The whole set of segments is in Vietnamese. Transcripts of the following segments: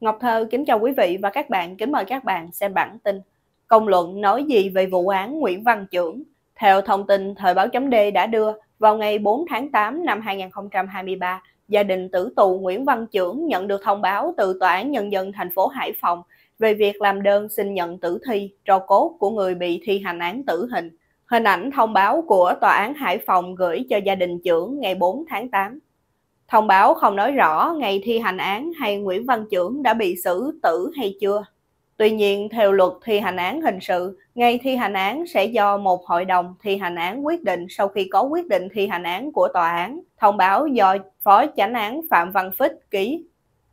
Ngọc Thơ kính chào quý vị và các bạn, kính mời các bạn xem bản tin Công luận nói gì về vụ án Nguyễn Văn Trưởng Theo thông tin Thời báo chấm D đã đưa, vào ngày 4 tháng 8 năm 2023, gia đình tử tù Nguyễn Văn Trưởng nhận được thông báo từ Tòa án Nhân dân thành phố Hải Phòng về việc làm đơn xin nhận tử thi, tro cốt của người bị thi hành án tử hình. Hình ảnh thông báo của Tòa án Hải Phòng gửi cho gia đình trưởng ngày 4 tháng 8 Thông báo không nói rõ ngày thi hành án hay Nguyễn Văn Trưởng đã bị xử tử hay chưa. Tuy nhiên, theo luật thi hành án hình sự, ngày thi hành án sẽ do một hội đồng thi hành án quyết định sau khi có quyết định thi hành án của tòa án, thông báo do Phó Chánh án Phạm Văn Phích ký.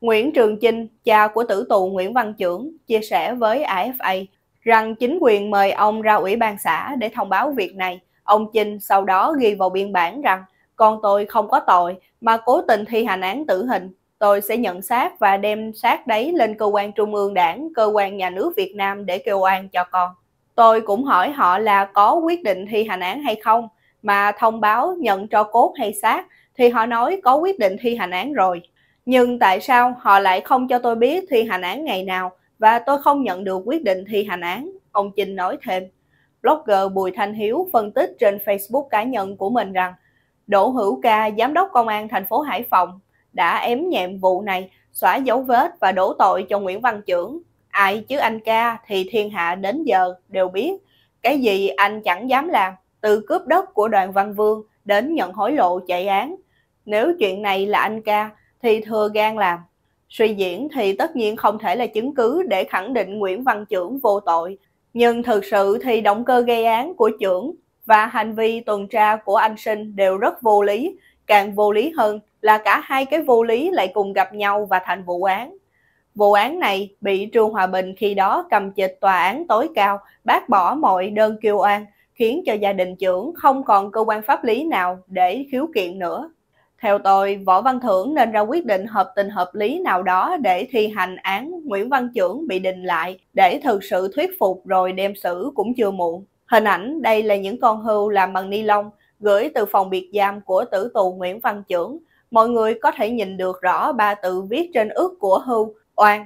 Nguyễn Trường Chinh, cha của tử tù Nguyễn Văn Trưởng, chia sẻ với AFA rằng chính quyền mời ông ra ủy ban xã để thông báo việc này. Ông Chinh sau đó ghi vào biên bản rằng con tôi không có tội mà cố tình thi hành án tử hình. Tôi sẽ nhận xác và đem xác đấy lên cơ quan trung ương đảng, cơ quan nhà nước Việt Nam để kêu oan cho con. Tôi cũng hỏi họ là có quyết định thi hành án hay không, mà thông báo nhận cho cốt hay xác thì họ nói có quyết định thi hành án rồi. Nhưng tại sao họ lại không cho tôi biết thi hành án ngày nào và tôi không nhận được quyết định thi hành án? Ông Chinh nói thêm. Blogger Bùi Thanh Hiếu phân tích trên Facebook cá nhân của mình rằng Đỗ Hữu Ca, Giám đốc Công an thành phố Hải Phòng, đã ém nhẹm vụ này, xóa dấu vết và đổ tội cho Nguyễn Văn Trưởng. Ai chứ anh ca thì thiên hạ đến giờ đều biết. Cái gì anh chẳng dám làm, từ cướp đất của đoàn Văn Vương đến nhận hối lộ chạy án. Nếu chuyện này là anh ca thì thừa gan làm. Suy diễn thì tất nhiên không thể là chứng cứ để khẳng định Nguyễn Văn Trưởng vô tội. Nhưng thực sự thì động cơ gây án của Trưởng và hành vi tuần tra của anh Sinh đều rất vô lý. Càng vô lý hơn là cả hai cái vô lý lại cùng gặp nhau và thành vụ án. Vụ án này bị Trương Hòa Bình khi đó cầm chịch tòa án tối cao bác bỏ mọi đơn kêu oan, khiến cho gia đình trưởng không còn cơ quan pháp lý nào để khiếu kiện nữa. Theo tôi, Võ Văn Thưởng nên ra quyết định hợp tình hợp lý nào đó để thi hành án Nguyễn Văn Trưởng bị đình lại, để thực sự thuyết phục rồi đem xử cũng chưa muộn. Hình ảnh đây là những con hưu làm bằng ni lông gửi từ phòng biệt giam của tử tù Nguyễn Văn Chưởng. Mọi người có thể nhìn được rõ ba tự viết trên ước của hưu, oan.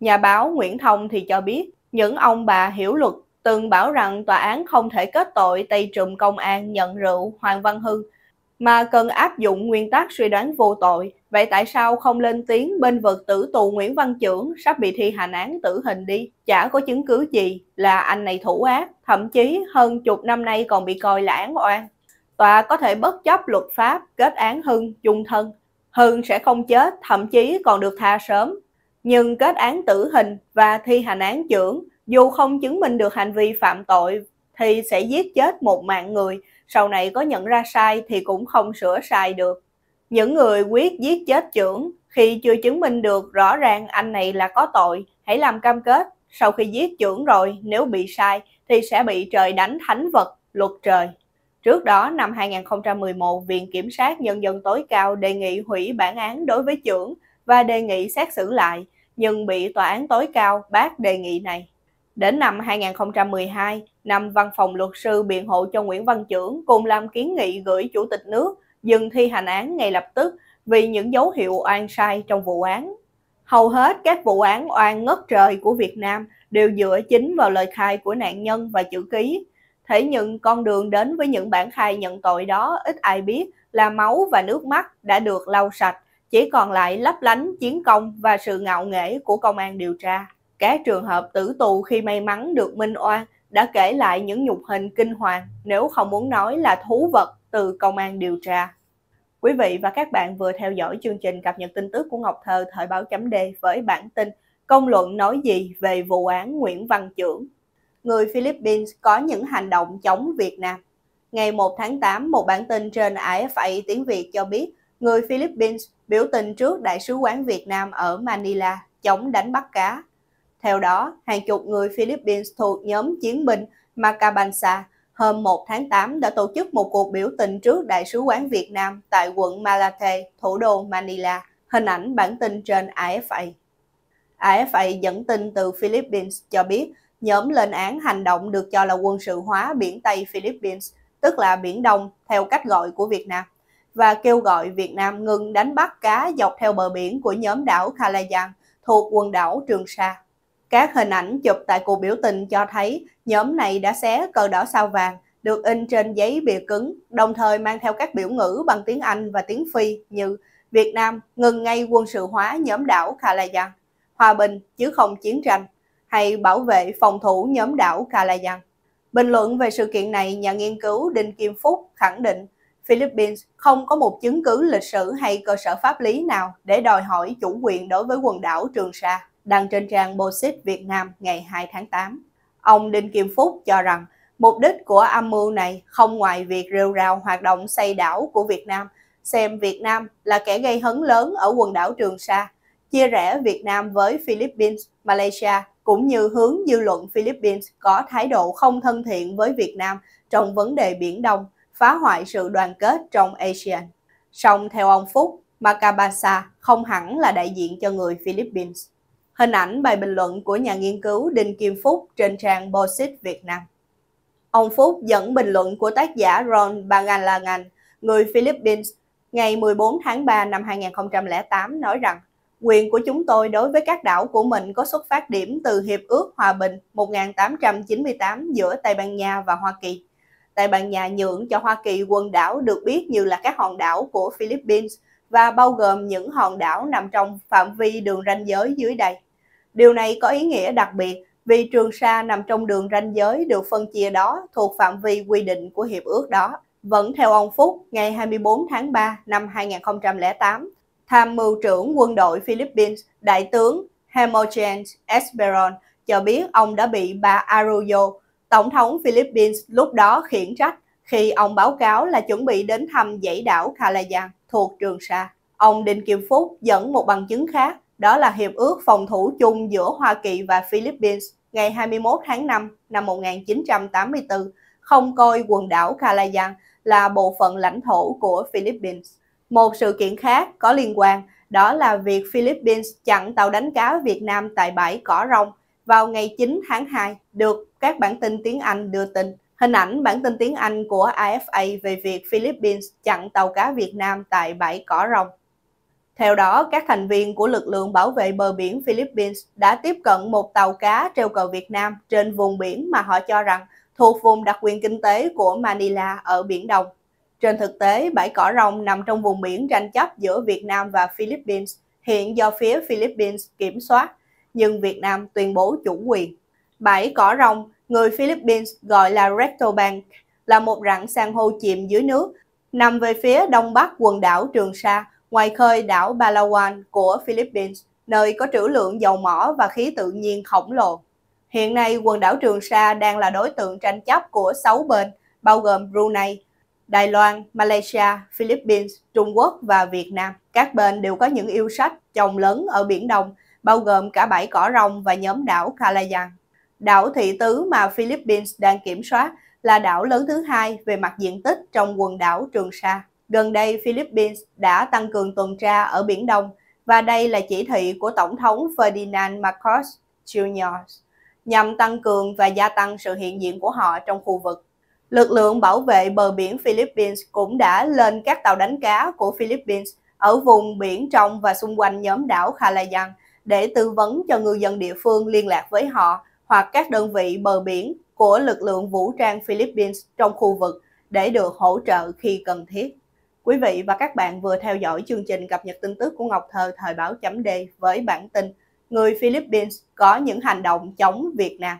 Nhà báo Nguyễn Thông thì cho biết, những ông bà hiểu luật từng bảo rằng tòa án không thể kết tội Tây Trùm Công an nhận rượu Hoàng Văn Hưng mà cần áp dụng nguyên tắc suy đoán vô tội. Vậy tại sao không lên tiếng bên vực tử tù Nguyễn Văn Trưởng sắp bị thi hành án tử hình đi? Chả có chứng cứ gì là anh này thủ ác, thậm chí hơn chục năm nay còn bị coi là án oan. Tòa có thể bất chấp luật pháp kết án Hưng chung thân. Hưng sẽ không chết, thậm chí còn được tha sớm. Nhưng kết án tử hình và thi hành án trưởng, dù không chứng minh được hành vi phạm tội, thì sẽ giết chết một mạng người, sau này có nhận ra sai thì cũng không sửa sai được. Những người quyết giết chết trưởng khi chưa chứng minh được rõ ràng anh này là có tội, hãy làm cam kết sau khi giết trưởng rồi nếu bị sai thì sẽ bị trời đánh thánh vật, luật trời. Trước đó, năm 2011, Viện Kiểm sát Nhân dân tối cao đề nghị hủy bản án đối với trưởng và đề nghị xét xử lại, nhưng bị Tòa án tối cao bác đề nghị này. Đến năm 2012, năm văn phòng luật sư biện hộ cho Nguyễn Văn Chưởng cùng làm kiến nghị gửi Chủ tịch nước dừng thi hành án ngay lập tức vì những dấu hiệu oan sai trong vụ án. Hầu hết các vụ án oan ngất trời của Việt Nam đều dựa chính vào lời khai của nạn nhân và chữ ký. Thế nhưng con đường đến với những bản khai nhận tội đó ít ai biết là máu và nước mắt đã được lau sạch, chỉ còn lại lấp lánh chiến công và sự ngạo nghễ của công an điều tra. Các trường hợp tử tù khi may mắn được minh oan đã kể lại những nhục hình kinh hoàng nếu không muốn nói là thú vật từ công an điều tra. Quý vị và các bạn vừa theo dõi chương trình cập nhật tin tức của Ngọc Thơ thời báo chấm D với bản tin Công luận nói gì về vụ án Nguyễn Văn Trưởng. Người Philippines có những hành động chống Việt Nam. Ngày 1 tháng 8, một bản tin trên AFA tiếng Việt cho biết người Philippines biểu tình trước Đại sứ quán Việt Nam ở Manila chống đánh bắt cá theo đó, hàng chục người Philippines thuộc nhóm chiến binh Macabansa hôm 1 tháng 8 đã tổ chức một cuộc biểu tình trước Đại sứ quán Việt Nam tại quận Malate, thủ đô Manila. Hình ảnh bản tin trên AFA. AFA dẫn tin từ Philippines cho biết nhóm lên án hành động được cho là quân sự hóa biển Tây Philippines, tức là Biển Đông, theo cách gọi của Việt Nam, và kêu gọi Việt Nam ngừng đánh bắt cá dọc theo bờ biển của nhóm đảo Kalayan thuộc quần đảo Trường Sa. Các hình ảnh chụp tại cuộc biểu tình cho thấy nhóm này đã xé cờ đỏ sao vàng được in trên giấy bìa cứng, đồng thời mang theo các biểu ngữ bằng tiếng Anh và tiếng Phi như Việt Nam ngừng ngay quân sự hóa nhóm đảo Kalayan, hòa bình chứ không chiến tranh, hay bảo vệ phòng thủ nhóm đảo Kalayan. Bình luận về sự kiện này, nhà nghiên cứu Đinh Kim Phúc khẳng định Philippines không có một chứng cứ lịch sử hay cơ sở pháp lý nào để đòi hỏi chủ quyền đối với quần đảo Trường Sa đăng trên trang Bosit Việt Nam ngày 2 tháng 8. Ông Đinh Kim Phúc cho rằng mục đích của âm mưu này không ngoài việc rêu rao hoạt động xây đảo của Việt Nam, xem Việt Nam là kẻ gây hấn lớn ở quần đảo Trường Sa, chia rẽ Việt Nam với Philippines, Malaysia cũng như hướng dư luận Philippines có thái độ không thân thiện với Việt Nam trong vấn đề Biển Đông, phá hoại sự đoàn kết trong ASEAN. Song theo ông Phúc, Macabasa không hẳn là đại diện cho người Philippines hình ảnh bài bình luận của nhà nghiên cứu Đinh Kim Phúc trên trang Bosit Việt Nam. Ông Phúc dẫn bình luận của tác giả Ron Bangalangan, người Philippines, ngày 14 tháng 3 năm 2008 nói rằng quyền của chúng tôi đối với các đảo của mình có xuất phát điểm từ Hiệp ước Hòa bình 1898 giữa Tây Ban Nha và Hoa Kỳ. Tây Ban Nha nhượng cho Hoa Kỳ quần đảo được biết như là các hòn đảo của Philippines và bao gồm những hòn đảo nằm trong phạm vi đường ranh giới dưới đây. Điều này có ý nghĩa đặc biệt vì Trường Sa nằm trong đường ranh giới được phân chia đó thuộc phạm vi quy định của hiệp ước đó. Vẫn theo ông Phúc, ngày 24 tháng 3 năm 2008, Tham mưu trưởng quân đội Philippines, Đại tướng Hemogen Esperon cho biết ông đã bị bà Arroyo, Tổng thống Philippines lúc đó khiển trách khi ông báo cáo là chuẩn bị đến thăm dãy đảo Calayan thuộc Trường Sa. Ông Đinh Kim Phúc dẫn một bằng chứng khác đó là Hiệp ước Phòng thủ chung giữa Hoa Kỳ và Philippines ngày 21 tháng 5 năm 1984, không coi quần đảo Calayan là bộ phận lãnh thổ của Philippines. Một sự kiện khác có liên quan đó là việc Philippines chặn tàu đánh cá Việt Nam tại bãi Cỏ Rồng vào ngày 9 tháng 2 được các bản tin tiếng Anh đưa tin. Hình ảnh bản tin tiếng Anh của AFA về việc Philippines chặn tàu cá Việt Nam tại bãi Cỏ Rồng theo đó, các thành viên của lực lượng bảo vệ bờ biển Philippines đã tiếp cận một tàu cá treo cờ Việt Nam trên vùng biển mà họ cho rằng thuộc vùng đặc quyền kinh tế của Manila ở Biển Đông. Trên thực tế, bãi cỏ rồng nằm trong vùng biển tranh chấp giữa Việt Nam và Philippines, hiện do phía Philippines kiểm soát, nhưng Việt Nam tuyên bố chủ quyền. Bãi cỏ rồng, người Philippines gọi là Recto Bank, là một rặng san hô chìm dưới nước, nằm về phía đông bắc quần đảo Trường Sa, ngoài khơi đảo Palawan của Philippines, nơi có trữ lượng dầu mỏ và khí tự nhiên khổng lồ. Hiện nay, quần đảo Trường Sa đang là đối tượng tranh chấp của 6 bên, bao gồm Brunei, Đài Loan, Malaysia, Philippines, Trung Quốc và Việt Nam. Các bên đều có những yêu sách chồng lớn ở Biển Đông, bao gồm cả bãi cỏ rồng và nhóm đảo Calayan. Đảo thị tứ mà Philippines đang kiểm soát là đảo lớn thứ hai về mặt diện tích trong quần đảo Trường Sa. Gần đây, Philippines đã tăng cường tuần tra ở Biển Đông và đây là chỉ thị của Tổng thống Ferdinand Marcos Jr. nhằm tăng cường và gia tăng sự hiện diện của họ trong khu vực. Lực lượng bảo vệ bờ biển Philippines cũng đã lên các tàu đánh cá của Philippines ở vùng biển trong và xung quanh nhóm đảo Calayan để tư vấn cho ngư dân địa phương liên lạc với họ hoặc các đơn vị bờ biển của lực lượng vũ trang Philippines trong khu vực để được hỗ trợ khi cần thiết. Quý vị và các bạn vừa theo dõi chương trình cập nhật tin tức của Ngọc Thơ thời báo chấm D với bản tin Người Philippines có những hành động chống Việt Nam.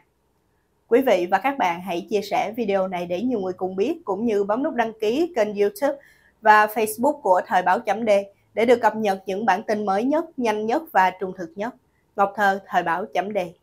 Quý vị và các bạn hãy chia sẻ video này để nhiều người cùng biết cũng như bấm nút đăng ký kênh YouTube và Facebook của Thời báo chấm D để được cập nhật những bản tin mới nhất, nhanh nhất và trung thực nhất. Ngọc Thơ, Thời báo chấm D.